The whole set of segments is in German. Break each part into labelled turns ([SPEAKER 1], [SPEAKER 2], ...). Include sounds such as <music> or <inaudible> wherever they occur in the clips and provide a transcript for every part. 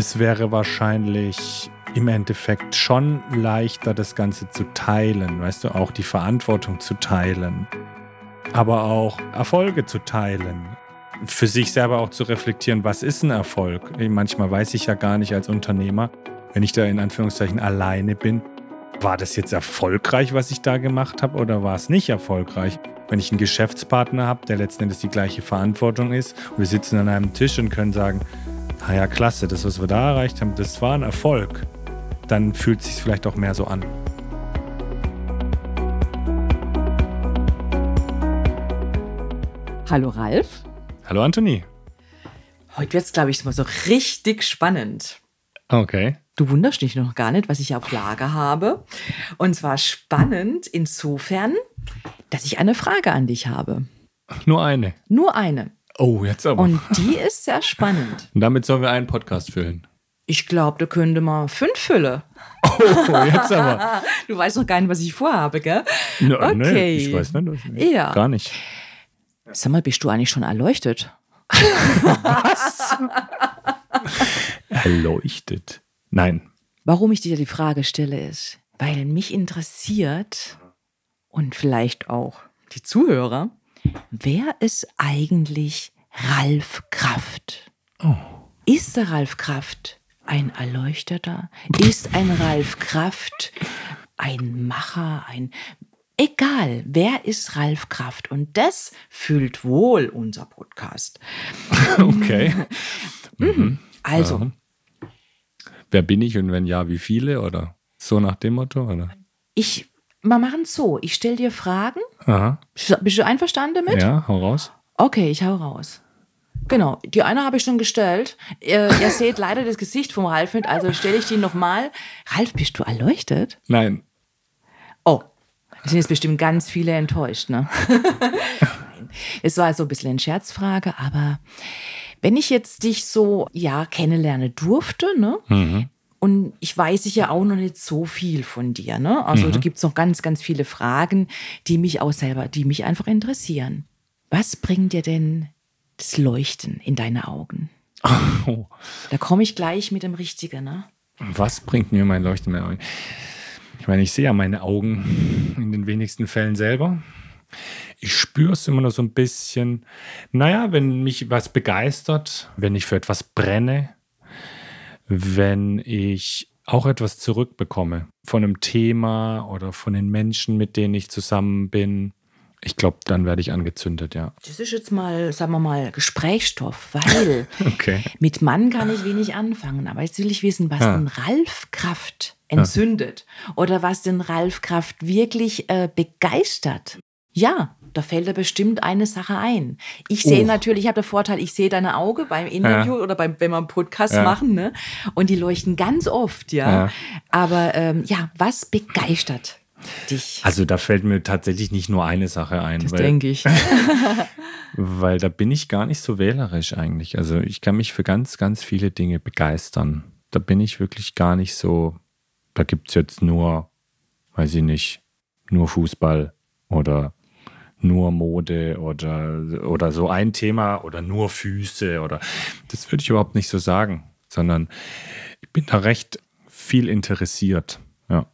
[SPEAKER 1] es wäre wahrscheinlich im Endeffekt schon leichter, das Ganze zu teilen, weißt du, auch die Verantwortung zu teilen, aber auch Erfolge zu teilen. Für sich selber auch zu reflektieren, was ist ein Erfolg? Manchmal weiß ich ja gar nicht als Unternehmer, wenn ich da in Anführungszeichen alleine bin, war das jetzt erfolgreich, was ich da gemacht habe, oder war es nicht erfolgreich? Wenn ich einen Geschäftspartner habe, der letzten Endes die gleiche Verantwortung ist, und wir sitzen an einem Tisch und können sagen, ah ja, klasse, das, was wir da erreicht haben, das war ein Erfolg, dann fühlt es sich vielleicht auch mehr so an.
[SPEAKER 2] Hallo Ralf. Hallo Anthony. Heute wird es, glaube ich, mal so richtig spannend. Okay. Du wunderst dich noch gar nicht, was ich auf Lager habe. Und zwar spannend insofern, dass ich eine Frage an dich habe. Nur eine. Nur eine.
[SPEAKER 1] Oh, jetzt aber. Und
[SPEAKER 2] die ist sehr spannend.
[SPEAKER 1] Und damit sollen wir einen Podcast füllen. Ich
[SPEAKER 2] glaube, da könnte man fünf füllen. Oh, jetzt aber. <laughs> du weißt noch gar nicht, was ich vorhabe, gell? No, okay. Nee, ich weiß nicht. Was, nee, ja. Gar nicht. Sag mal, bist du eigentlich schon
[SPEAKER 1] erleuchtet? <laughs>
[SPEAKER 2] was?
[SPEAKER 1] erleuchtet? Nein.
[SPEAKER 2] Warum ich dir die Frage stelle, ist, weil mich interessiert und vielleicht auch die Zuhörer, Wer ist eigentlich Ralf Kraft? Oh. Ist der Ralf Kraft ein Erleuchteter? Ist ein Ralf Kraft ein Macher, ein Egal, wer ist Ralf Kraft? Und das fühlt wohl unser
[SPEAKER 1] Podcast. <laughs> Okay.
[SPEAKER 2] mhm. mhm. Also. Ja. Ähm.
[SPEAKER 1] Wer bin ich und wenn ja, wie viele? Oder so nach dem Motto? Oder?
[SPEAKER 2] Ich, wir machen es so. Ich stelle dir Fragen Aha. Bist du einverstanden damit? Ja, hau raus. Okay, ich hau raus. Genau, die eine habe ich schon gestellt. Äh, ihr, ihr <laughs> seht leider das Gesicht vom Ralf nicht, also stelle ich die nochmal. Ralf, bist du erleuchtet? Nein. Oh, da sind jetzt bestimmt ganz viele enttäuscht, ne? Nein. <laughs> Es war so ein bisschen eine Scherzfrage, aber wenn ich jetzt dich so, ja, kennenlernen durfte, ne? Mhm. Und ich weiß ich ja auch noch nicht so viel von dir. Ne? Also mhm. da gibt es noch ganz, ganz viele Fragen, die mich auch selber, die mich einfach interessieren. Was bringt dir denn das Leuchten in deine Augen? Oh. <laughs> Da komme ich gleich mit dem Richtigen. Ne?
[SPEAKER 1] Was bringt mir mein Leuchten in meine Augen? Ich meine, ich sehe ja meine Augen in den wenigsten Fällen selber. Ich spüre es immer noch so ein bisschen. Naja, wenn mich was begeistert, wenn ich für etwas brenne, wenn ich auch etwas zurückbekomme von einem Thema oder von den Menschen, mit denen ich zusammen bin. Ich glaube, dann werde ich angezündet, ja.
[SPEAKER 2] Das ist jetzt mal, sagen wir mal, Gesprächsstoff, weil <laughs> okay. mit Mann kann ich wenig anfangen. Aber jetzt will ich wissen, was ja. den Ralf Kraft entzündet ja. oder was den Ralf Kraft wirklich äh, begeistert. Ja, da fällt da bestimmt eine Sache ein. Ich sehe oh. natürlich, ich habe den Vorteil, ich sehe deine Augen beim Interview ja. oder beim, wenn wir einen Podcast ja. machen, ne? Und die leuchten ganz oft, ja. ja. Aber ähm, ja, was begeistert
[SPEAKER 1] dich? Also da fällt mir tatsächlich nicht nur eine Sache ein. Das denke ich. <laughs> weil da bin ich gar nicht so wählerisch eigentlich. Also ich kann mich für ganz, ganz viele Dinge begeistern. Da bin ich wirklich gar nicht so. Da gibt es jetzt nur, weiß ich nicht, nur Fußball oder nur Mode oder, oder so ein Thema oder nur Füße oder das würde ich überhaupt nicht so sagen, sondern ich bin da recht viel interessiert. Ja.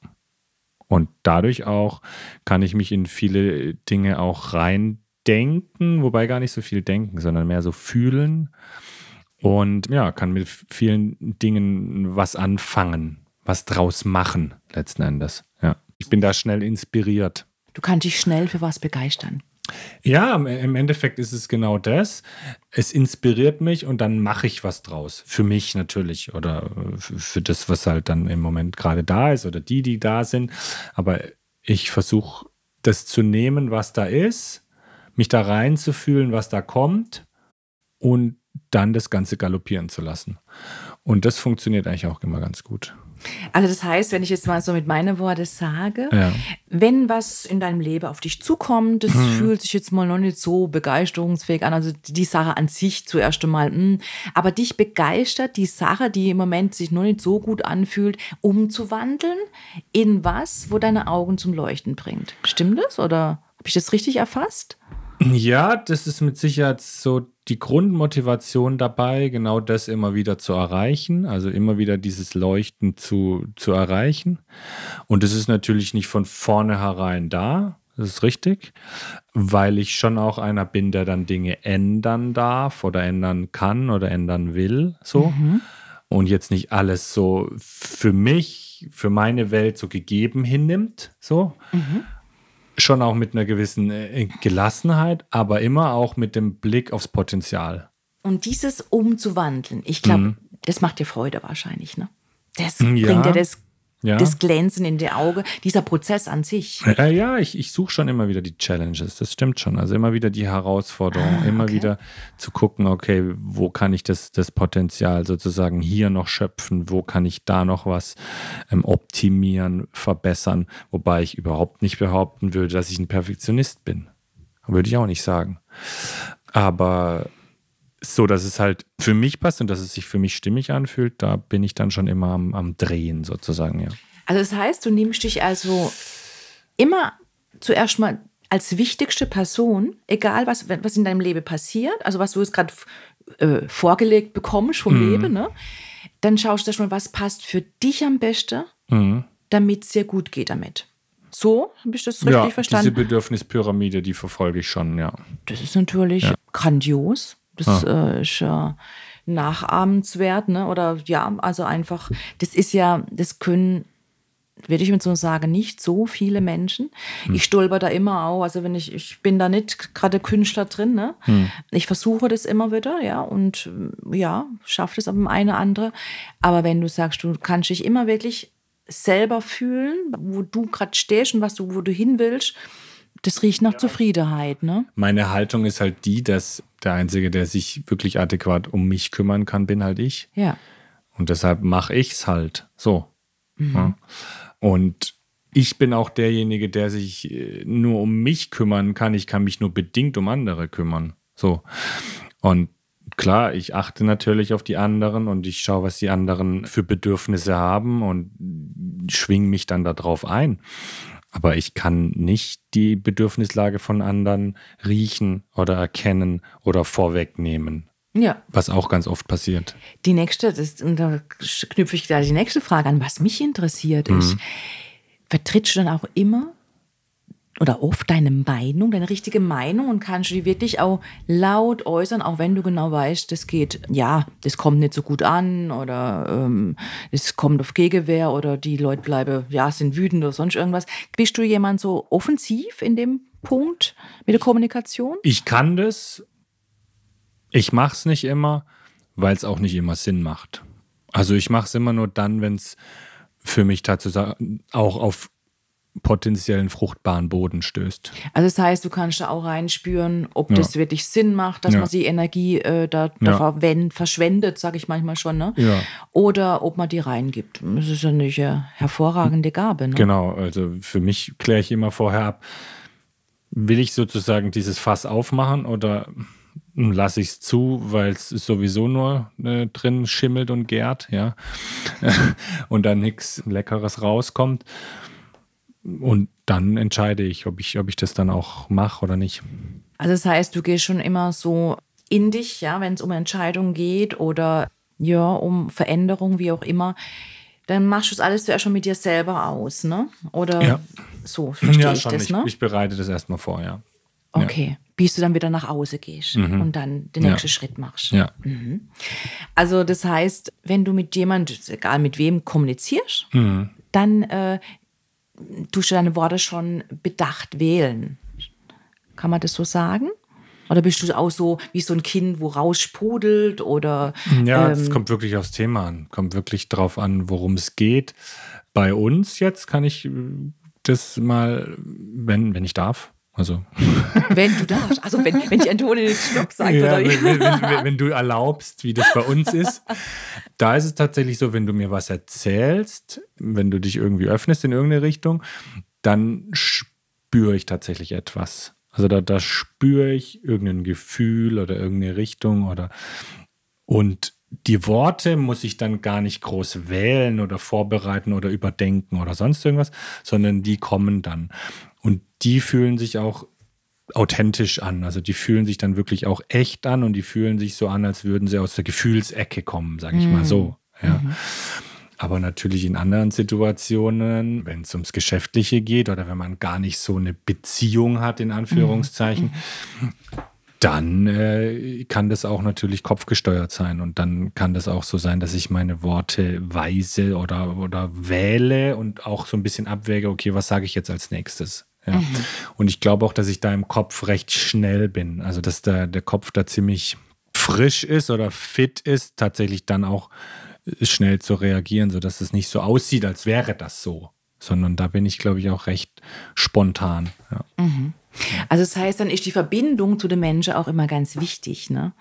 [SPEAKER 1] Und dadurch auch kann ich mich in viele Dinge auch reindenken, wobei gar nicht so viel denken, sondern mehr so fühlen und ja, kann mit vielen Dingen was anfangen, was draus machen letzten Endes. Ja. Ich bin da schnell inspiriert.
[SPEAKER 2] Du kannst dich schnell für was begeistern.
[SPEAKER 1] Ja, im Endeffekt ist es genau das. Es inspiriert mich und dann mache ich was draus. Für mich natürlich oder äh, für das, was halt dann im Moment gerade da ist oder die, die da sind. Aber ich versuche das zu nehmen, was da ist, mich da reinzufühlen, was da kommt und dann das Ganze galoppieren zu lassen. Und das funktioniert eigentlich auch immer ganz gut.
[SPEAKER 2] Also das heißt, wenn ich jetzt mal so mit meinen Worten sage, ja. wenn was in deinem Leben auf dich zukommt, das mhm. fühlt sich jetzt mal noch nicht so begeisterungsfähig an. Also die Sache an sich zuerst einmal, mh. Hm. aber dich begeistert die Sache, die im Moment sich noch nicht so gut anfühlt, umzuwandeln in was, wo deine Augen zum Leuchten bringt. Stimmt das oder habe ich das richtig erfasst?
[SPEAKER 1] Ja, das ist mit Sicherheit so die Grundmotivation dabei, genau das immer wieder zu erreichen, also immer wieder dieses Leuchten zu, zu erreichen. Und es ist natürlich nicht von vornherein da, das ist richtig, weil ich schon auch einer bin, der dann Dinge ändern darf oder ändern kann oder ändern will, so. Mhm. Und jetzt nicht alles so für mich, für meine Welt so gegeben hinnimmt, so. Mhm schon auch mit einer gewissen äh, Gelassenheit, aber immer auch mit dem Blick aufs Potenzial.
[SPEAKER 2] Und dieses umzuwandeln, ich glaube, mhm. das macht dir Freude wahrscheinlich, ne? Das ja. Mm, bringt dir das ja. das Glänzen in den Augen, dieser Prozess an sich. Ja,
[SPEAKER 1] ja ich, ich suche schon immer wieder die Challenges, das stimmt schon. Also immer wieder die Herausforderung, ah, okay. immer wieder zu gucken, okay, wo kann ich das, das Potenzial sozusagen hier noch schöpfen, wo kann ich da noch was ähm, optimieren, verbessern, wobei ich überhaupt nicht behaupten würde, dass ich ein Perfektionist bin. Würde ich auch nicht sagen. Aber so, dass es halt für mich passt und dass es sich für mich stimmig anfühlt, da bin ich dann schon immer am, am Drehen sozusagen, ja.
[SPEAKER 2] Also das heißt, du nimmst dich also immer zuerst mal als wichtigste Person, egal was, was in deinem Leben passiert, also was du jetzt gerade äh, vorgelegt bekommst vom mhm. Leben, ne? dann schaust du erstmal, was passt für dich am besten, mhm. damit es dir gut geht damit. So, habe ich das richtig ja, verstanden? Diese
[SPEAKER 1] Bedürfnispyramide, die verfolge ich schon, ja. Das ist
[SPEAKER 2] natürlich ja. grandios. Das ah. äh, ist äh, nachahmenswert, ne? Oder ja, also einfach, das ist ja, das können würde ich mir so sagen, nicht so viele Menschen. Hm. Ich stolper da immer auch. Also wenn ich, ich bin da nicht gerade Künstler drin, ne? Hm. Ich versuche das immer wieder, ja, und ja, schafft es auf dem eine andere. Aber wenn du sagst, du kannst dich immer wirklich selber fühlen, wo du gerade stehst und was du, wo du hin willst, das riecht nach ja. Zufriedenheit, ne?
[SPEAKER 1] Meine Haltung ist halt die, dass der Einzige, der sich wirklich adäquat um mich kümmern kann, bin halt ich. Ja. Und deshalb mache ich es halt so. Mhm. Ja. Und ich bin auch derjenige, der sich äh, nur um mich kümmern kann. Ich kann mich nur bedingt um andere kümmern. So. Und klar, ich achte natürlich auf die anderen und ich schaue, was die anderen für Bedürfnisse haben und schwinge mich dann darauf ein aber ich kann nicht die Bedürfnislage von anderen riechen oder erkennen oder vorwegnehmen. Ja. Was auch ganz oft passiert.
[SPEAKER 2] Die nächste, das, da knüpfe ich da die nächste Frage an, was mich interessiert, mhm. ist, vertrittst du dann auch immer oder oft deine Meinung, deine richtige Meinung und kannst die wirklich auch laut äußern, auch wenn du genau weißt, das geht, ja, das kommt nicht so gut an oder ähm, es kommt auf Gegenwehr oder die Leute bleiben, ja, sind wütend oder sonst irgendwas. Bist du jemand so offensiv in dem Punkt mit der Kommunikation?
[SPEAKER 1] Ich kann das. Ich mache es nicht immer, weil es auch nicht immer Sinn macht. Also ich mache es immer nur dann, wenn es für mich tatsächlich auch auf potenziellen fruchtbaren Boden stößt.
[SPEAKER 2] Also das heißt, du kannst da auch reinspüren, ob ja. das wirklich Sinn macht, dass ja. man die Energie äh, da, da ja. verschwendet, sage ich manchmal schon, ne? oder ob man die reingibt. Das ist ja eine hervorragende Gabe. Ne? Genau,
[SPEAKER 1] also für mich kläre ich immer vorher ab, will ich sozusagen dieses Fass aufmachen oder lasse ich es zu, weil es sowieso nur äh, drin schimmelt und gärt, ja, <laughs> und da nichts Leckeres rauskommt. Und dann entscheide ich, ob ich, ob ich das dann auch mache oder nicht.
[SPEAKER 2] Also das heißt, du gehst schon immer so in dich, ja, wenn es um Entscheidungen geht oder ja, um Veränderung, wie auch immer, dann machst du es alles zuerst schon mit dir selber aus, ne? Oder ja. so verstehe ja, ich das, ne? Ich
[SPEAKER 1] bereite das erstmal vor, ja. Okay. Ja.
[SPEAKER 2] Bis du dann wieder nach Hause gehst mhm. und dann den nächsten Schritt machst. Ja. Mhm. Also, das heißt, wenn du mit jemandem, egal mit wem, kommunizierst, mhm. dann äh, tust du deine Worte schon bedacht wählen. Kann man das so sagen? Oder bist du auch so wie so ein Kind, wo raussprudelt oder?
[SPEAKER 1] Ja, es ähm, kommt wirklich aufs Thema an. Kommt wirklich drauf an, worum es geht. Bei uns jetzt kann ich äh, das mal, wenn, wenn ich darf, also.
[SPEAKER 2] Wenn du darfst, also wenn, wenn die Antonin den Schluck sagt ja, oder Wenn, wenn, wenn, du
[SPEAKER 1] erlaubst, wie das bei uns ist. Da ist es tatsächlich so, wenn du mir was erzählst, wenn du dich irgendwie öffnest in irgendeine Richtung, dann spüre ich tatsächlich etwas. Also da, da spüre ich irgendein Gefühl oder irgendeine Richtung oder und die Worte muss ich dann gar nicht groß wählen oder vorbereiten oder überdenken oder sonst irgendwas, sondern die kommen dann. Und die fühlen sich auch authentisch an. Also die fühlen sich dann wirklich auch echt an und die fühlen sich so an, als würden sie aus der Gefühlsecke kommen, sage ich mm. mal mhm. so. Ja. Mhm. Aber natürlich in anderen Situationen, wenn es ums Geschäftliche geht oder wenn man gar nicht so eine Beziehung hat, in Anführungszeichen, mhm. dann äh, kann das auch natürlich kopfgesteuert sein. Und dann kann das auch so sein, dass ich meine Worte weise oder, oder wähle und auch so ein bisschen abwäge, okay, was sage ich jetzt als nächstes? Ja. Mhm. Und ich glaube auch, dass ich da im Kopf recht schnell bin. Also, dass da der Kopf da ziemlich frisch ist oder fit ist, tatsächlich dann auch äh, schnell zu reagieren, sodass es nicht so aussieht, als wäre das so. Sondern da bin ich, glaube ich, auch recht spontan. Ja.
[SPEAKER 2] Mhm. Also, das heißt, dann ist die Verbindung zu dem Menschen auch immer ganz wichtig, ne?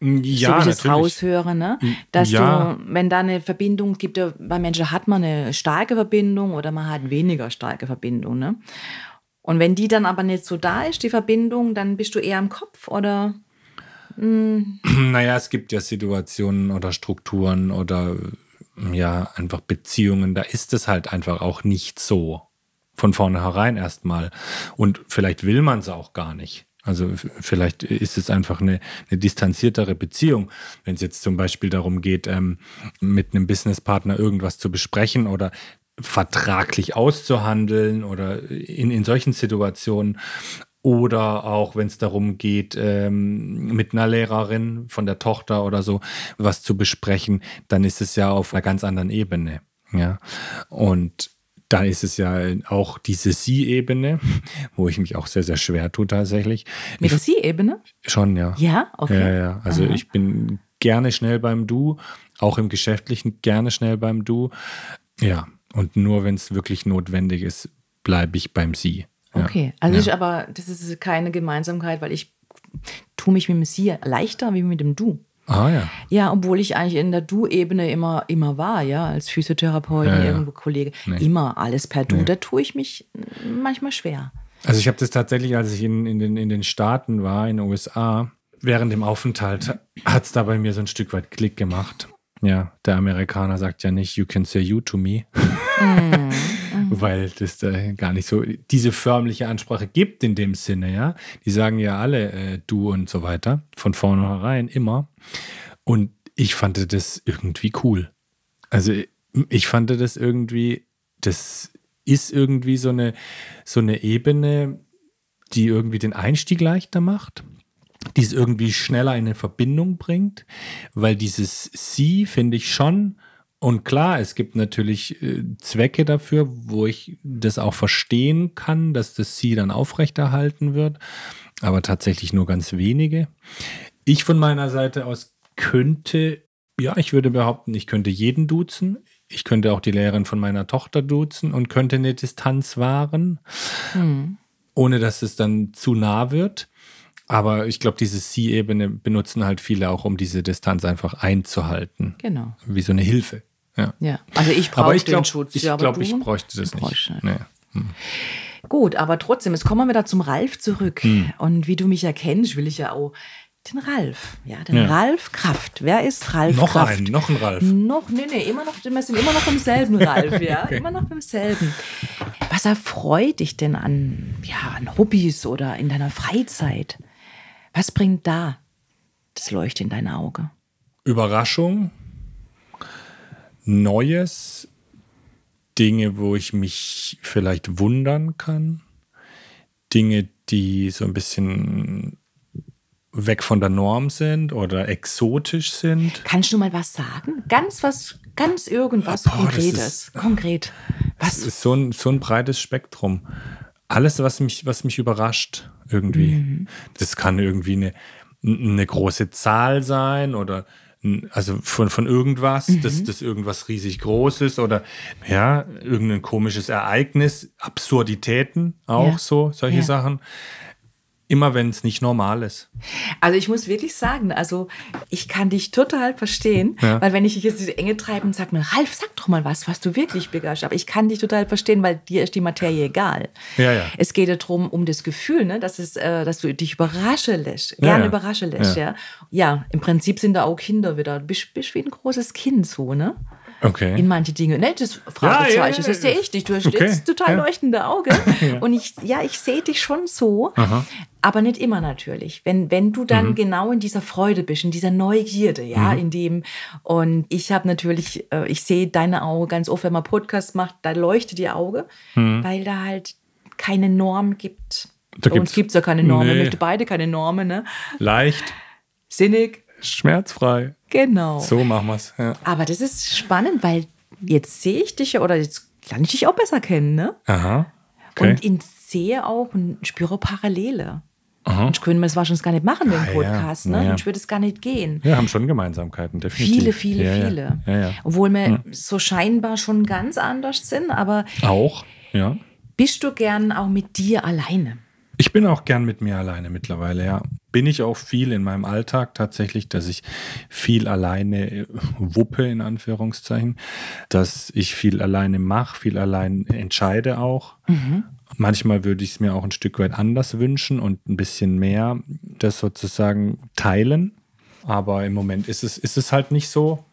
[SPEAKER 1] Mm, ja, so wie ich das raushöre, ne? Mm, dass ja. du,
[SPEAKER 2] wenn da eine Verbindung gibt, äh, bei Menschen hat man eine starke Verbindung oder man hat weniger starke Verbindung, ne? Und wenn die dann aber nicht so da ist, die Verbindung, dann bist du eher im Kopf oder? Mh. Hm.
[SPEAKER 1] <clears throat> Naja, es gibt ja Situationen oder Strukturen oder ja, einfach Beziehungen, da ist es halt einfach auch nicht so. Von vornherein erstmal. Und vielleicht will man es auch gar nicht. Also vielleicht ist es einfach eine, eine distanziertere Beziehung, wenn es jetzt zum Beispiel darum geht, ähm, mit einem Businesspartner irgendwas zu besprechen oder vertraglich auszuhandeln oder in, in solchen Situationen. Oder auch, wenn es darum geht, ähm, mit einer Lehrerin von der Tochter oder so was zu besprechen, dann ist es ja auf einer ganz anderen Ebene. Ja. Und dann ist es ja auch diese Sie-Ebene, wo ich mich auch sehr, sehr schwer tue tatsächlich. Mit der
[SPEAKER 2] Sie-Ebene?
[SPEAKER 1] Schon, ja. Ja, okay. Ja, ja. Also Aha. ich bin gerne schnell beim Du, auch im Geschäftlichen gerne schnell beim Du. Ja, und nur wenn es wirklich notwendig ist, bleibe ich beim Sie. Ja. Okay, also ja. ich
[SPEAKER 2] aber, das ist keine Gemeinsamkeit, weil ich tue mich mit dem Sie leichter wie mit dem Du. Ah ja. Ja, obwohl ich eigentlich in der Du-Ebene immer, immer war, ja, als Physiotherapeutin, ja, ja. irgendwo Kollege. Nee. Immer alles per Du, nee. da tue ich mich manchmal schwer.
[SPEAKER 1] Also ich habe das tatsächlich, als ich in, in, den, in den Staaten war, in den USA, während dem Aufenthalt hat es da bei mir so ein Stück weit Klick gemacht. Ja, der Amerikaner sagt ja nicht, you can say you to me. Mm. <laughs> weil das äh, gar nicht so diese förmliche Ansprache gibt in dem Sinne, ja. Die sagen ja alle äh, du und so weiter, von vornherein immer. Und ich fand das irgendwie cool. Also ich fand das irgendwie, das ist irgendwie so eine, so eine Ebene, die irgendwie den Einstieg leichter macht, die es irgendwie schneller in eine Verbindung bringt, weil dieses Sie finde ich schon. Und klar, es gibt natürlich äh, Zwecke dafür, wo ich das auch verstehen kann, dass das Sie dann aufrechterhalten wird, aber tatsächlich nur ganz wenige. Ich von meiner Seite aus könnte, ja, ich würde behaupten, ich könnte jeden duzen. Ich könnte auch die Lehrerin von meiner Tochter duzen und könnte eine Distanz wahren, hm. ohne dass es dann zu nah wird. Aber ich glaube, diese C-Ebene benutzen halt viele auch, um diese Distanz einfach einzuhalten. Genau. Wie so eine Hilfe. Ja. ja. Also ich brauche den Schutz. Ich ja, glaube, ich bräuchte das nicht. nicht. Naja. Hm.
[SPEAKER 2] Gut, aber trotzdem, jetzt kommen wir wieder zum Ralf zurück. Hm. Und wie du mich ja will ich ja auch den Ralf. Ja, den ja. Ralf Kraft. Wer ist Ralf noch Kraft? Noch einen, noch ein Ralf. Noch, nee, nee, immer noch, wir sind immer noch im selben Ralf, ja. <laughs> okay. Immer noch im selben. Was erfreut dich denn an, ja, an Hobbys oder in deiner Freizeit? Was bringt da das
[SPEAKER 1] Leuchten in dein Auge? Überraschung, Neues, Dinge, wo ich mich vielleicht wundern kann, Dinge, die so ein bisschen weg von der Norm sind oder exotisch sind. Kannst du mal was
[SPEAKER 2] sagen? Ganz was, ganz irgendwas Boah, Konkretes. Ist, Konkret.
[SPEAKER 1] Was? Das ist so ein, so ein breites Spektrum. Alles, was mich, was mich überrascht irgendwie. Mhm. Das kann irgendwie eine, eine große Zahl sein oder also von, von irgendwas, mhm. dass das irgendwas riesig Großes oder ja, irgendein komisches Ereignis, Absurditäten auch ja. so, solche ja. Sachen. Immer wenn es nicht normal ist.
[SPEAKER 2] Also ich muss wirklich sagen, also ich kann dich total verstehen, ja. weil wenn ich dich jetzt in die Enge treibe und sage mir, Ralf, sag doch mal was, was du wirklich begeistert. Aber ich kann dich total verstehen, weil dir ist die Materie egal. Ja, ja. Es geht ja darum, um das Gefühl, ne, dass, es, äh, dass du dich überraschen lässt, gerne ja, ja. überraschen lässt. Ja. ja. im Prinzip sind da auch Kinder wieder. Du bist, bist wie ein großes Kind so, ne? okay. in manche Dinge. Ne? Das Fragezeichen, ja, ja, ja, das sehe ich dich. Du hast okay. jetzt total leuchtende Augen. <laughs> Und ich, ja, ich sehe dich schon so. Aha. Aber nicht immer natürlich. Wenn, wenn du dann mhm. genau in dieser Freude bist, in dieser Neugierde, ja, mhm. in dem. Und ich habe natürlich, äh, ich sehe deine Augen ganz oft, wenn man Podcast macht, da leuchtet die Auge, mhm. weil da halt keine Norm gibt.
[SPEAKER 1] Da Bei gibt's, uns gibt es ja keine Norm. Nee. Wir möchten
[SPEAKER 2] beide keine Normen. Ne? Leicht. Sinnig.
[SPEAKER 1] Schmerzfrei. Genau. So machen wir es. Ja.
[SPEAKER 2] Aber das ist spannend, weil jetzt sehe ich dich ja oder jetzt lerne ich dich auch besser kennen, ne?
[SPEAKER 1] Aha. Okay. Und
[SPEAKER 2] ich sehe auch und spüre Parallele.
[SPEAKER 1] Aha. Und ich könnte mir das wahrscheinlich
[SPEAKER 2] gar nicht machen, den ah, Podcast, ja. ne? Ja. Ich würde es gar nicht gehen. Wir haben
[SPEAKER 1] schon Gemeinsamkeiten, definitiv. Viele, viele, ja, viele. Ja.
[SPEAKER 2] Obwohl wir hm. so scheinbar schon ganz anders sind, aber.
[SPEAKER 1] Auch, ja.
[SPEAKER 2] Bist du gern auch mit dir
[SPEAKER 1] alleine? Ich bin auch gern mit mir alleine mittlerweile, ja bin ich auch viel in meinem Alltag tatsächlich, dass ich viel alleine äh, wuppe, in Anführungszeichen, dass ich viel alleine mache, viel allein entscheide auch. Mhm. Manchmal würde ich es mir auch ein Stück weit anders wünschen und ein bisschen mehr das sozusagen teilen. Aber im Moment ist es, ist es halt nicht so.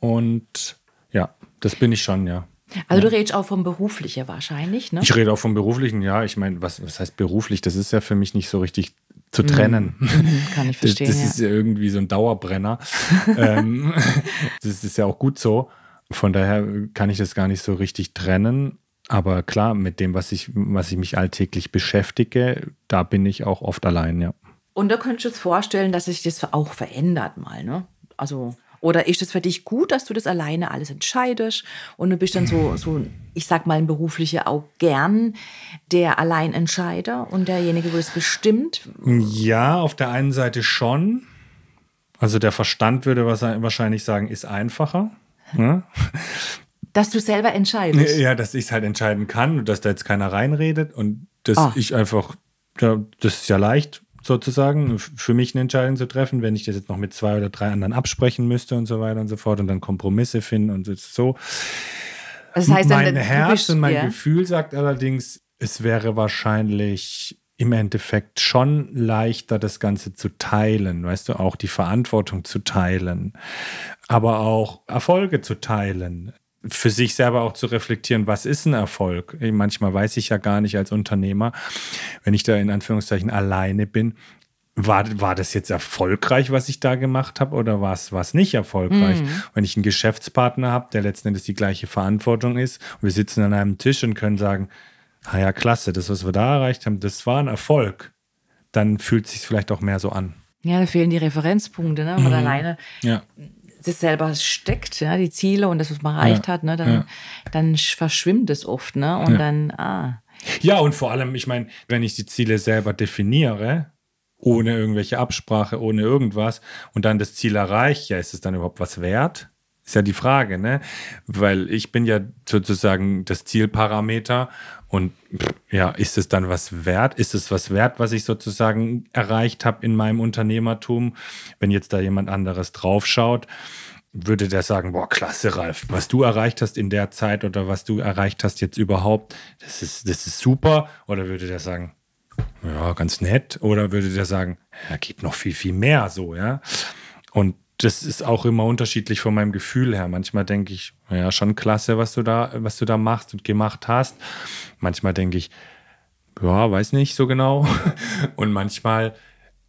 [SPEAKER 1] Und ja, das bin ich schon, ja.
[SPEAKER 2] Also du redest auch vom Beruflichen wahrscheinlich, ne? Ich
[SPEAKER 1] rede auch vom Beruflichen, ja. Ich meine, was, was heißt beruflich? Das ist ja für mich nicht so richtig zu trennen. Mhm. <laughs> Mhm, kann ich verstehen. Das, das ja. ist ja irgendwie so ein Dauerbrenner. <laughs> ähm, <laughs> das ist ja auch gut so. Von daher kann ich das gar nicht so richtig trennen. Aber klar, mit dem, was ich, was ich mich alltäglich beschäftige, da bin ich auch oft allein, ja.
[SPEAKER 2] Und da könntest du dir vorstellen, dass sich das auch verändert mal, ne? Also oder ist es für dich gut, dass du das alleine alles entscheidest und du bist dann so, so ich sag mal, ein beruflicher auch gern der Alleinentscheider und derjenige, wo es bestimmt?
[SPEAKER 1] Ja, auf der einen Seite schon. Also der Verstand würde wahrscheinlich sagen, ist einfacher. Ne? <laughs>
[SPEAKER 2] Dass du selber entscheidest.
[SPEAKER 1] Ja, dass ich es halt entscheiden kann und dass da jetzt keiner reinredet und dass oh. ich einfach, ja, das ist ja leicht, sozusagen, für mich eine Entscheidung zu treffen, wenn ich das jetzt noch mit zwei oder drei anderen absprechen müsste und so weiter und so fort und dann Kompromisse finden und so. Das heißt, mein Herz bist, und mein ja. Gefühl sagt allerdings, es wäre wahrscheinlich im Endeffekt schon leichter, das Ganze zu teilen, weißt du, auch die Verantwortung zu teilen, aber auch Erfolge zu teilen, für sich selber auch zu reflektieren, was ist ein Erfolg? Manchmal weiß ich ja gar nicht als Unternehmer, wenn ich da in Anführungszeichen alleine bin, war, war das jetzt erfolgreich, was ich da gemacht habe, oder war es nicht erfolgreich? Mhm. Wenn ich einen Geschäftspartner habe, der letzten Endes die gleiche Verantwortung ist, und wir sitzen an einem Tisch und können sagen, ah ja, klasse, das, was wir da erreicht haben, das war ein Erfolg, dann fühlt es sich vielleicht auch mehr so an.
[SPEAKER 2] Ja, da fehlen die Referenzpunkte, ne? Weil mhm. alleine ja sich selber steckt, ja, die Ziele und das, was man erreicht ja, hat, ne, dann, ja. dann verschwimmt es oft, ne? Und ja. dann, ah.
[SPEAKER 1] Ja, und vor allem, ich meine, wenn ich die Ziele selber definiere, ohne irgendwelche Absprache, ohne irgendwas, und dann das Ziel erreicht, ja, ist es dann überhaupt was wert? Ist ja die Frage, ne? Weil ich bin ja sozusagen das Zielparameter und ja, ist es dann was wert? Ist es was wert, was ich sozusagen erreicht habe in meinem Unternehmertum? Wenn jetzt da jemand anderes draufschaut, würde der sagen, boah, klasse, Ralf, was du erreicht hast in der Zeit oder was du erreicht hast jetzt überhaupt, das ist, das ist super. Oder würde der sagen, ja, ganz nett. Oder würde der sagen, ja, geht noch viel, viel mehr so, ja. Und das ist auch immer unterschiedlich von meinem Gefühl her. Manchmal denke ich, ja, schon klasse, was du da, was du da machst und gemacht hast. Manchmal denke ich, ja, weiß nicht so genau. <laughs> Und manchmal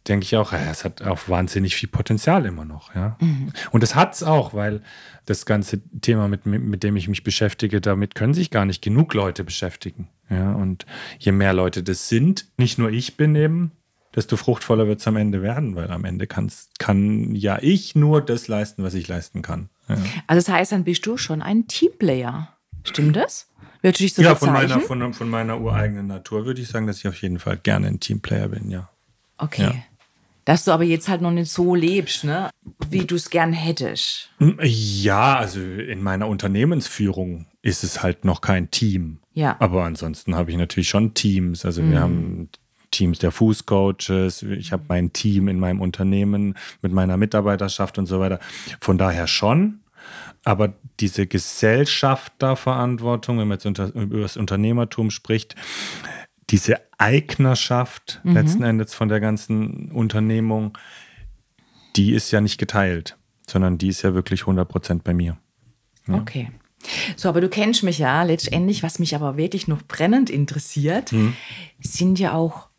[SPEAKER 1] denke ich auch, ja, es hat auch wahnsinnig viel Potenzial immer noch, ja. Mhm. Und das hat es auch, weil das ganze Thema, mit, mit dem ich mich beschäftige, damit können sich gar nicht genug Leute beschäftigen. Ja, und je mehr Leute das sind, nicht nur ich bin eben, desto fruchtvoller wird es am Ende werden, weil am Ende kann's, kann ja ich nur das leisten, was ich leisten kann. Ja.
[SPEAKER 2] Also das heißt, dann bist du schon ein Teamplayer. Stimmt das? Würde ich so ja, von meiner,
[SPEAKER 1] von, von meiner, ureigenen Natur würde ich sagen, dass ich auf jeden Fall gerne ein Teamplayer bin, ja.
[SPEAKER 2] Okay. Ja. Dass du aber jetzt halt noch nicht so lebst, ne? wie du es gern hättest.
[SPEAKER 1] Hm, ja, also in meiner Unternehmensführung ist es halt noch kein Team. Ja. Aber ansonsten habe ich natürlich schon Teams. Also mhm. wir haben Teams der Fußcoaches, ich habe mhm. mein Team in meinem Unternehmen mit meiner Mitarbeiterschaft und so weiter. Von daher schon. Aber diese Gesellschafterverantwortung, wenn man jetzt unter, über das Unternehmertum spricht, diese Eignerschaft mhm. letzten Endes von der ganzen Unternehmung, die ist ja nicht geteilt, sondern die ist ja wirklich 100 Prozent bei mir. Ja. Okay. So,
[SPEAKER 2] aber du kennst mich ja letztendlich, was mich aber wirklich noch brennend interessiert, mhm. sind ja auch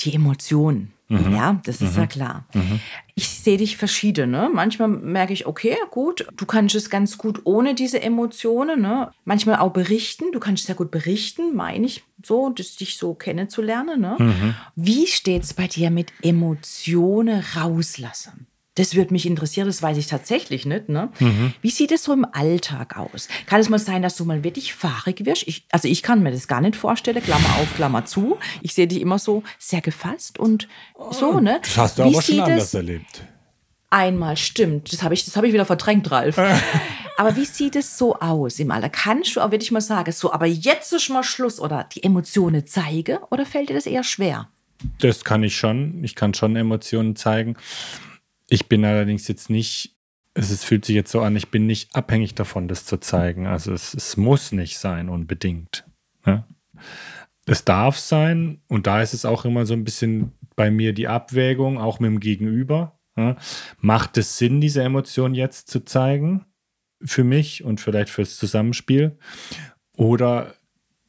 [SPEAKER 2] die Emotionen. Mhm. Ja, das ist mhm. ja klar. Mhm. Ich sehe dich verschieden. Ne? Manchmal merke ich, okay, gut, du kannst es ganz gut ohne diese Emotionen. Ne? Manchmal auch berichten. Du kannst sehr gut berichten, meine ich so, das, dich so kennenzulernen. Ne? Mhm. Wie steht es bei dir mit Emotionen rauslassen? Das würde mich interessieren, das weiß ich tatsächlich nicht. Ne? Mhm. Wie sieht es so im Alltag aus? Kann es mal sein, dass du mal wirklich fahrig wirst? Ich, also ich kann mir das gar nicht vorstellen, Klammer auf, Klammer zu. Ich sehe dich immer so sehr gefasst und oh, so, ne? Das hast du Wie aber schon anders erlebt. Einmal stimmt, das habe ich, hab ich wieder verdrängt, Ralf. <laughs> aber wie sieht es so aus im Alter? Kannst du auch wirklich mal sagen, so, aber jetzt ist mal Schluss oder die Emotionen zeige oder fällt dir das eher schwer?
[SPEAKER 1] Das kann ich schon. Ich kann schon Emotionen zeigen. Ich bin allerdings jetzt nicht, es ist, fühlt sich jetzt so an, ich bin nicht abhängig davon, das zu zeigen. Also es, es muss nicht sein, unbedingt. Ne? Es darf sein, und da ist es auch immer so ein bisschen bei mir die Abwägung, auch mit dem Gegenüber. Ne? Macht es Sinn, diese Emotion jetzt zu zeigen? Für mich und vielleicht fürs Zusammenspiel? Oder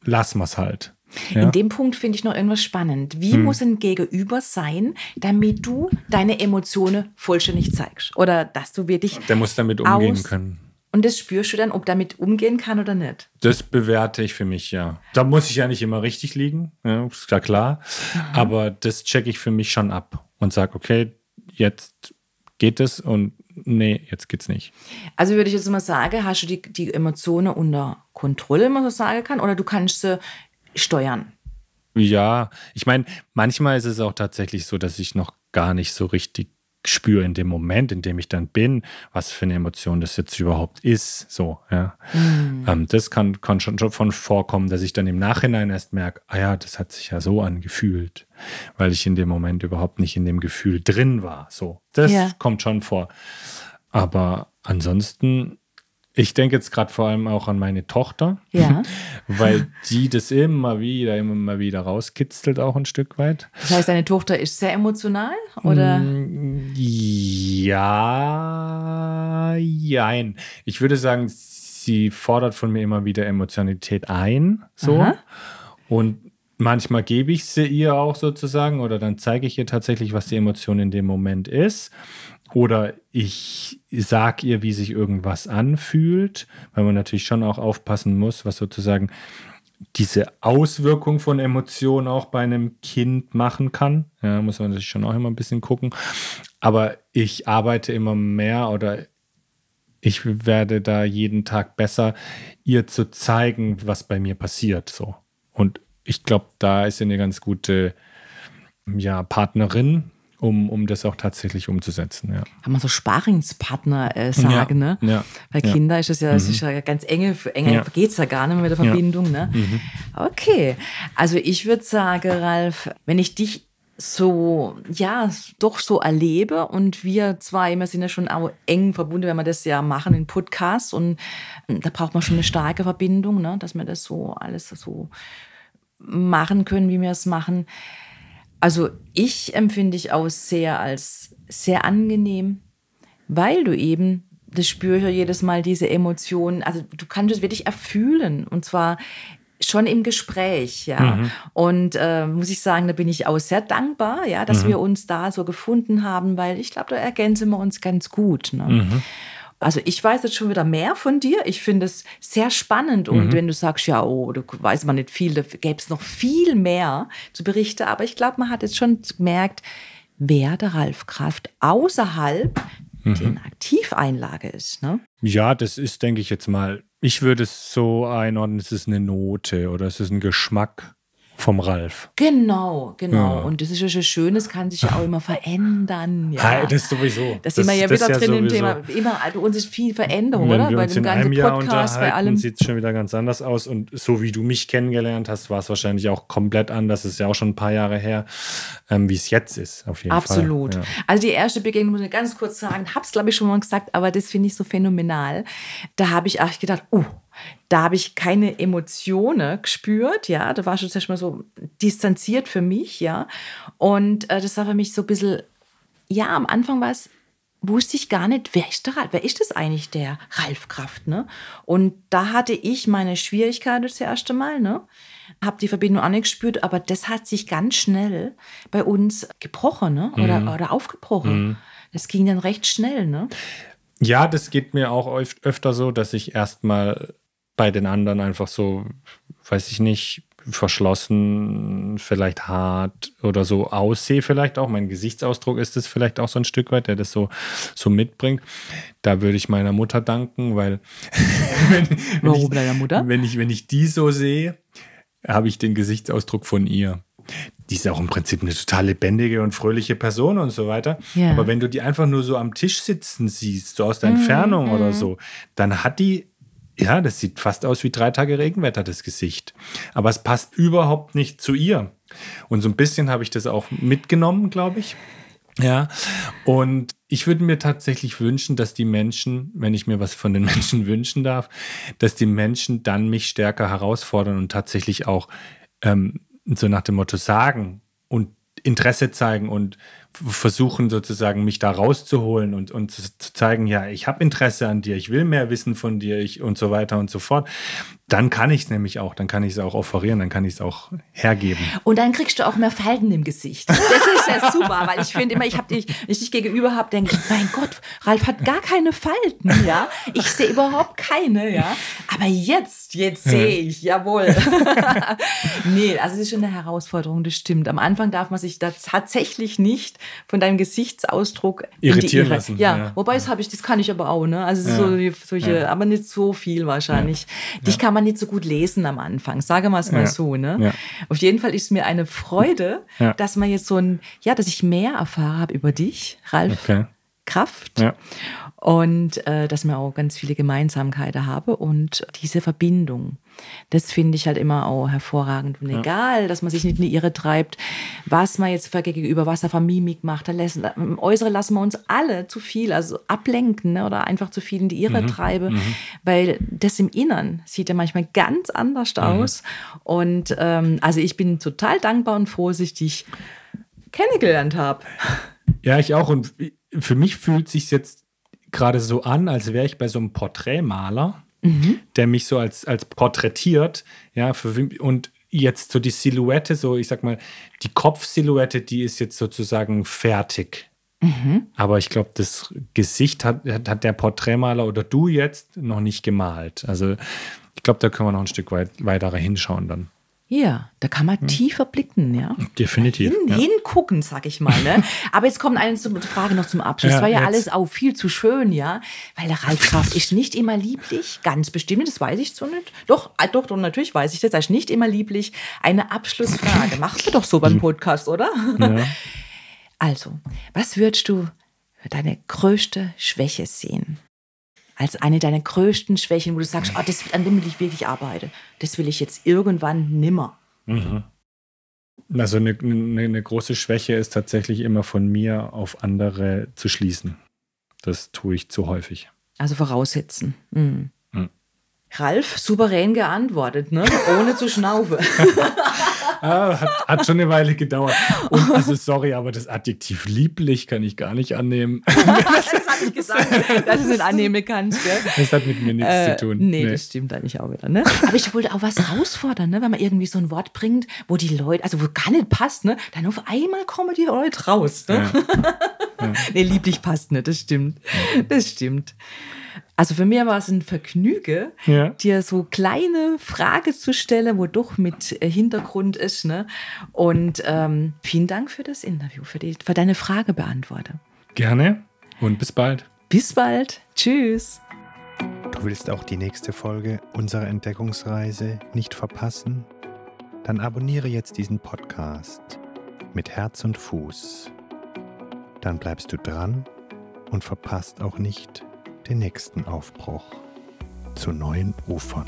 [SPEAKER 1] lassen wir es halt. Ja. In dem
[SPEAKER 2] Punkt finde ich noch irgendwas spannend. Wie hm. muss ein Gegenüber sein, damit du deine Emotionen vollständig zeigst? Oder dass du wirklich. Der
[SPEAKER 1] muss damit umgehen können.
[SPEAKER 2] Und das spürst du dann, ob damit umgehen kann oder nicht?
[SPEAKER 1] Das bewerte ich für mich, ja. Da muss ich ja nicht immer richtig liegen, ja, ist klar, klar. Mhm. Aber das checke ich für mich schon ab und sage, okay, jetzt geht es und nee, jetzt geht's nicht.
[SPEAKER 2] Also würde ich jetzt mal sagen, hast du die, die Emotionen unter Kontrolle, wenn man so sagen kann, oder du kannst sie steuern.
[SPEAKER 1] Ja, ich meine, manchmal ist es auch tatsächlich so, dass ich noch gar nicht so richtig spüre in dem Moment, in dem ich dann bin, was für eine Emotion das jetzt überhaupt ist. So, ja. Mhm. Ähm, das kann, kann schon, schon von vorkommen, dass ich dann im Nachhinein erst merke, ah ja, das hat sich ja so angefühlt, weil ich in dem Moment überhaupt nicht in dem Gefühl drin war. So, das ja. kommt schon vor. Aber ansonsten ich denke jetzt gerade vor allem auch an meine Tochter, ja. <laughs> weil die das immer wieder, immer mal wieder rauskitzelt, auch ein Stück weit.
[SPEAKER 2] Das heißt, deine Tochter ist sehr emotional,
[SPEAKER 1] oder? Mm, ja, jein. Ich würde sagen, sie fordert von mir immer wieder Emotionalität ein, so. Aha. Und manchmal gebe ich sie ihr auch sozusagen oder dann zeige ich ihr tatsächlich, was die Emotion in dem Moment ist oder ich sag ihr, wie sich irgendwas anfühlt, weil man natürlich schon auch aufpassen muss, was sozusagen diese Auswirkung von Emotionen auch bei einem Kind machen kann. Ja, muss man natürlich schon auch immer ein bisschen gucken. Aber ich arbeite immer mehr oder ich werde da jeden Tag besser, ihr zu zeigen, was bei mir passiert. So. Und ich glaube, da ist sie eine ganz gute ja, Partnerin, um, um das auch tatsächlich umzusetzen. Ja. Kann man so
[SPEAKER 2] Sparingspartner äh, sagen, ja, ne? Ja, Bei ja. Kindern ist es ja, mhm. ist ja ganz enge, enger ja. geht es ja gar nicht mehr mit der Verbindung. Ne? Mhm. Okay, also ich würde sagen, Ralf, wenn ich dich so, ja, doch so erlebe und wir zwei, wir sind ja schon auch eng verbunden, wenn wir das ja machen in Podcasts und ähm, da braucht man schon eine starke Verbindung, ne? dass wir das so alles so machen können, wie wir es machen also ich empfinde ich aus sehr als sehr angenehm, weil du eben, das spüre ich ja jedes Mal, diese Emotionen, also du kannst es wirklich erfühlen und zwar schon im Gespräch, ja. Mhm. Und äh, muss ich sagen, da bin ich auch sehr dankbar, ja, dass mhm. wir uns da so gefunden haben, weil ich glaube, da ergänzen wir uns ganz gut. Ne? Mhm. Also ich weiß jetzt schon wieder mehr von dir. Ich finde es sehr spannend. Und mhm. wenn du sagst, ja, oh, da weiß man nicht viel, da gäbe es noch viel mehr zu berichten. Aber ich glaube, man hat jetzt schon gemerkt, wer der Ralf Kraft außerhalb mhm. der Aktiveinlage ist. Ne?
[SPEAKER 1] Ja, das ist, denke ich jetzt mal, ich würde es so einordnen, es ist eine Note oder es ist ein Geschmack vom Ralf.
[SPEAKER 2] Genau, genau. Ja. Und das ist ja schon schön, es kann sich ja auch immer verändern. <laughs> Ja,
[SPEAKER 1] das sowieso. Das, das sind wir ja wieder drin ja im Thema.
[SPEAKER 2] Immer, also uns ist viel Veränderung, Wenn oder? bei dem ganzen Podcast, bei allem.
[SPEAKER 1] sieht es schon wieder ganz anders aus. Und so wie du mich kennengelernt hast, war es wahrscheinlich auch komplett anders. Das ist ja auch schon ein paar Jahre her, ähm, wie es jetzt ist, auf jeden Absolut. Fall. Absolut. Ja.
[SPEAKER 2] Also die erste Begegnung, muss ich ganz kurz sagen, habe es glaube ich schon mal gesagt, aber das finde ich so phänomenal. Da habe ich auch gedacht, oh, uh, da habe ich keine Emotionen gespürt, ja, da war schon erstmal so distanziert für mich, ja. Und äh, das war für mich so ein bisschen, ja, am Anfang war es, wusste ich gar nicht, wer ist der Ralf, wer ist das eigentlich, der Ralf Kraft, ne? Und da hatte ich meine Schwierigkeiten das erste Mal, ne? habe die Verbindung auch nicht gespürt, aber das hat sich ganz schnell bei uns gebrochen, ne? Oder, mhm. oder aufgebrochen. Mhm. Das ging dann recht schnell, ne?
[SPEAKER 1] Ja, das geht mir auch öfter so, dass ich erstmal bei den anderen einfach so, weiß ich nicht, verschlossen, vielleicht hart oder so aussehe vielleicht auch. Mein Gesichtsausdruck ist es vielleicht auch so ein Stück weit, der das so, so mitbringt. Da würde ich meiner Mutter danken, weil wenn, <laughs> wenn, ich, wenn, ich, Wenn, ich, die so sehe, habe ich den Gesichtsausdruck von ihr. Die ist auch im Prinzip eine total lebendige und fröhliche Person und so weiter. Yeah. Aber wenn du die einfach nur so am Tisch sitzen siehst, so aus der mhm, Entfernung mm -hmm. oder mhm. so, dann hat die ja, das sieht fast aus wie drei Tage Regenwetter, das Gesicht. Aber es passt überhaupt nicht zu ihr. Und so ein bisschen habe ich das auch mitgenommen, glaube ich. Ja, und ich würde mir tatsächlich wünschen, dass die Menschen, wenn ich mir was von den <laughs> Menschen wünschen darf, dass die Menschen dann mich stärker herausfordern und tatsächlich auch ähm, so nach dem Motto sagen und Interesse zeigen und versuchen sozusagen mich da rauszuholen und, und zu zeigen, ja, ich habe Interesse an dir, ich will mehr wissen von dir ich, und so weiter und so fort dann kann ich es nämlich auch, dann kann ich es auch offerieren, dann kann ich es auch hergeben.
[SPEAKER 2] Und dann kriegst du auch mehr Falten im Gesicht. Das ist ja super, weil ich finde immer, ich habe dich, wenn ich dich gegenüber habe, denke ich, mein Gott, Ralf hat gar keine Falten, ja. Ich sehe überhaupt keine, ja. Aber jetzt, jetzt sehe ich, jawohl. <laughs> nee, also es ist schon eine Herausforderung, das stimmt. Am Anfang darf man sich da tatsächlich nicht von deinem Gesichtsausdruck irritieren lassen. Ja, ja. wobei das habe ich, das kann ich aber auch, ne? Also ja. so, solche, ja. aber nicht so viel wahrscheinlich. Dich kann man man nicht so gut lesen am Anfang, sage mal es mal ja. so. Ne? Ja. Auf jeden Fall ist es mir eine Freude, ja. dass man jetzt so ein, ja, dass ich mehr erfahren habe über dich, Ralf okay. Kraft. Und äh, dass wir auch ganz viele Gemeinsamkeiten haben und diese Verbindung. Das finde ich halt immer auch hervorragend und egal, dass man sich nicht in die Irre treibt, was man jetzt gegenüber was er für Mimik macht. Da lassen, ähm, Äußere lassen wir uns alle zu viel, also ablenken ne? oder einfach zu viel in die Irre mhm. treiben, mhm. weil das im Innern sieht ja manchmal ganz anders mhm. aus. Und ähm, also ich bin total dankbar und froh, dass ich dich kennengelernt habe.
[SPEAKER 1] Ja, ich auch. Und für mich fühlt es sich jetzt gerade so an, als wäre ich bei so einem Porträtmaler Mhm. der mich so als, als porträtiert, ja, für, und jetzt so die Silhouette, so ich sag mal, die Kopfsilhouette, die ist jetzt sozusagen fertig. Mhm. Aber ich glaube, das Gesicht hat, hat, hat, der Porträtmaler oder du jetzt noch nicht gemalt. Also ich glaube, da können wir noch ein Stück weit, weiter hinschauen dann. Ja, da kann man hm. tiefer
[SPEAKER 2] blicken, ja.
[SPEAKER 1] Definitiv. Hin, ja.
[SPEAKER 2] Hingucken, sag ich mal. Ne? <laughs> Aber jetzt kommt eine Frage noch zum Abschluss. Ja, war ja jetzt. alles auch viel zu schön, ja. Weil der Ralf Kraft ist nicht immer lieblich, ganz bestimmt, das weiß ich so nicht. Doch, ah, doch, doch, natürlich weiß ich das. Er ist nicht immer lieblich. Eine Abschlussfrage. <laughs> Macht man doch so beim hm. Podcast, oder? Ja. Also, was würdest du für deine größte Schwäche sehen? als eine deiner größten Schwächen, wo du sagst, oh, das, an dem will ich wirklich arbeiten. Das will ich jetzt irgendwann nimmer.
[SPEAKER 1] Mhm. Also eine, eine, eine, große Schwäche ist tatsächlich immer von mir auf andere zu schließen. Das tue ich zu häufig. Also voraussetzen. Mhm. Mhm.
[SPEAKER 2] Ralf, souverän geantwortet, ne? ohne zu schnaufen.
[SPEAKER 1] <laughs> hat, ah, hat, schon eine Weile gedauert. Und also sorry, aber das Adjektiv lieblich kann ich gar nicht annehmen. <laughs> das habe ich gesagt, dass du es annehmen
[SPEAKER 2] kannst. Ja? Das hat
[SPEAKER 1] mit mir nichts äh, zu tun. Nee, nee, das stimmt eigentlich auch wieder. Ne?
[SPEAKER 2] Aber ich wollte auch was herausfordern, ne? wenn man irgendwie so ein Wort bringt, wo die Leute, also wo gar nicht passt, ne? dann auf einmal kommen die Leute raus. Ne? Ja. <laughs> ja. nee, lieblich passt nicht, das stimmt. Das stimmt. Also für mich war es ein Vergnüge, ja. dir so kleine Frage zu stellen, wo doch mit äh, Hintergrund ist. Ne? Und ähm, vielen Dank für das Interview, für, die, für deine Frage beantworte.
[SPEAKER 1] Gerne und bis bald. Bis bald. Tschüss. Du willst auch die nächste Folge unserer Entdeckungsreise nicht verpassen? Dann abonniere jetzt diesen Podcast mit Herz und Fuß. Dann bleibst du dran und verpasst auch nicht den nächsten Aufbruch zu neuen Ufern.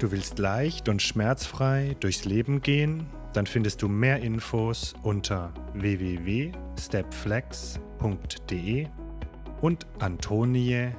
[SPEAKER 1] Du willst leicht und schmerzfrei durchs Leben gehen? Dann findest du mehr Infos unter www.stepflex.de und antoniabenz.de.